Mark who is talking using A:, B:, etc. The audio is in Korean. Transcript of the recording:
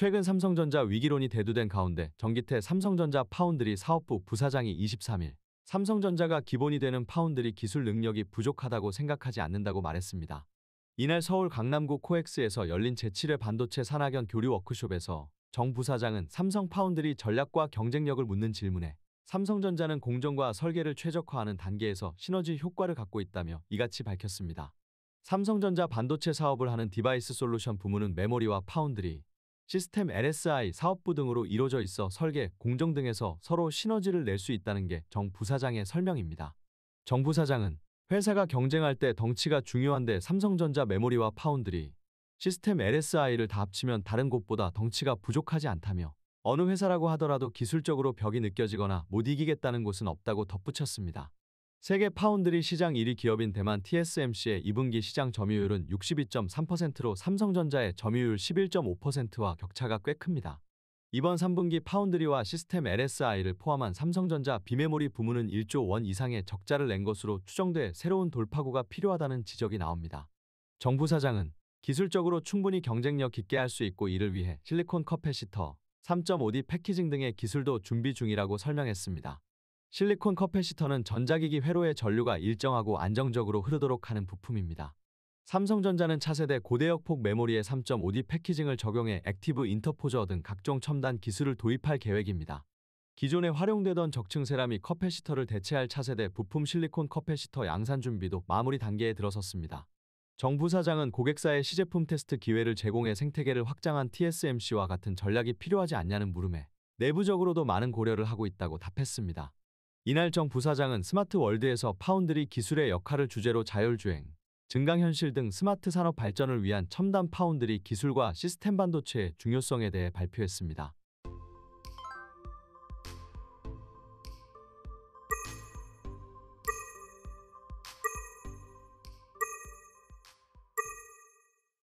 A: 최근 삼성전자 위기론이 대두된 가운데 정기태 삼성전자 파운드리 사업부 부사장이 23일 삼성전자가 기본이 되는 파운드리 기술 능력이 부족하다고 생각하지 않는다고 말했습니다. 이날 서울 강남구 코엑스에서 열린 제7회 반도체 산학연 교류 워크숍에서 정 부사장은 삼성 파운드리 전략과 경쟁력을 묻는 질문에 삼성전자는 공정과 설계를 최적화하는 단계에서 시너지 효과를 갖고 있다며 이같이 밝혔습니다. 삼성전자 반도체 사업을 하는 디바이스 솔루션 부문은 메모리와 파운드리, 시스템 LSI, 사업부 등으로 이루어져 있어 설계, 공정 등에서 서로 시너지를 낼 수 있다는 게 정 부사장의 설명입니다. 정 부사장은 회사가 경쟁할 때 덩치가 중요한데 삼성전자 메모리와 파운드리, 시스템 LSI를 다 합치면 다른 곳보다 덩치가 부족하지 않다며 어느 회사라고 하더라도 기술적으로 벽이 느껴지거나 못 이기겠다는 곳은 없다고 덧붙였습니다. 세계 파운드리 시장 1위 기업인 대만 TSMC의 2분기 시장 점유율은 62.3%로 삼성전자의 점유율 11.5%와 격차가 꽤 큽니다. 이번 3분기 파운드리와 시스템 LSI를 포함한 삼성전자 비메모리 부문은 1조 원 이상의 적자를 낸 것으로 추정돼 새로운 돌파구가 필요하다는 지적이 나옵니다. 정부 사장은 기술적으로 충분히 경쟁력 있게 할 수 있고 이를 위해 실리콘 커패시터, 3.5D 패키징 등의 기술도 준비 중이라고 설명했습니다. 실리콘 커패시터는 전자기기 회로의 전류가 일정하고 안정적으로 흐르도록 하는 부품입니다. 삼성전자는 차세대 고대역폭 메모리에 3.5D 패키징을 적용해 액티브 인터포저 등 각종 첨단 기술을 도입할 계획입니다. 기존에 활용되던 적층 세라믹 커패시터를 대체할 차세대 부품 실리콘 커패시터 양산 준비도 마무리 단계에 들어섰습니다. 정부 사장은 고객사의 시제품 테스트 기회를 제공해 생태계를 확장한 TSMC와 같은 전략이 필요하지 않냐는 물음에 내부적으로도 많은 고려를 하고 있다고 답했습니다. 이날정 부사장은 스마트 월드에서 파운드리 기술의 역할을 주제로 자율주행, 증강현실 등 스마트 산업 발전을 위한 첨단 파운드리 기술과 시스템 반도체의 중요성에 대해 발표했습니다.